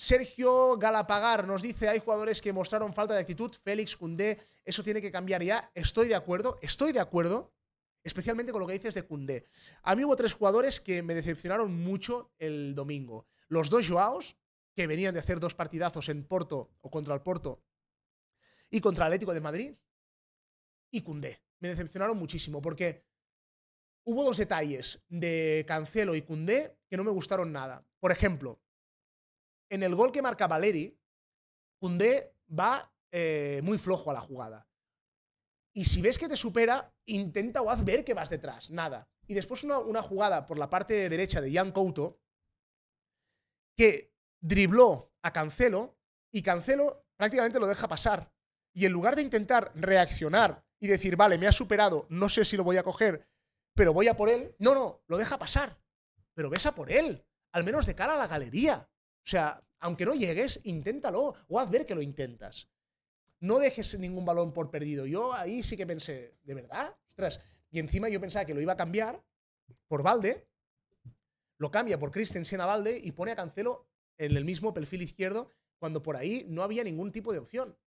Sergio Galapagar nos dice, hay jugadores que mostraron falta de actitud, Félix, Cundé, eso tiene que cambiar ya. Estoy de acuerdo, estoy de acuerdo, especialmente con lo que dices de Cundé. A mí hubo tres jugadores que me decepcionaron mucho el domingo. Los dos Joaos, que venían de hacer dos partidazos en Porto o contra el Porto y contra el Atlético de Madrid, y Cundé. Me decepcionaron muchísimo porque hubo dos detalles de Cancelo y Cundé que no me gustaron nada. Por ejemplo, en el gol que marca Valeri, Cundé va eh, muy flojo a la jugada. Y si ves que te supera, intenta o haz ver que vas detrás. Nada. Y después una, una jugada por la parte derecha de Jan Couto, que dribló a Cancelo y Cancelo prácticamente lo deja pasar. Y en lugar de intentar reaccionar y decir, vale, me ha superado, no sé si lo voy a coger, pero voy a por él, no, no, lo deja pasar. Pero ves por él, al menos de cara a la galería sea, aunque no llegues, inténtalo o haz ver que lo intentas. No dejes ningún balón por perdido. Yo ahí sí que pensé, ¿de verdad? Ostras. Y encima yo pensaba que lo iba a cambiar por Valde, lo cambia por Christensen Siena Valde y pone a Cancelo en el mismo perfil izquierdo cuando por ahí no había ningún tipo de opción.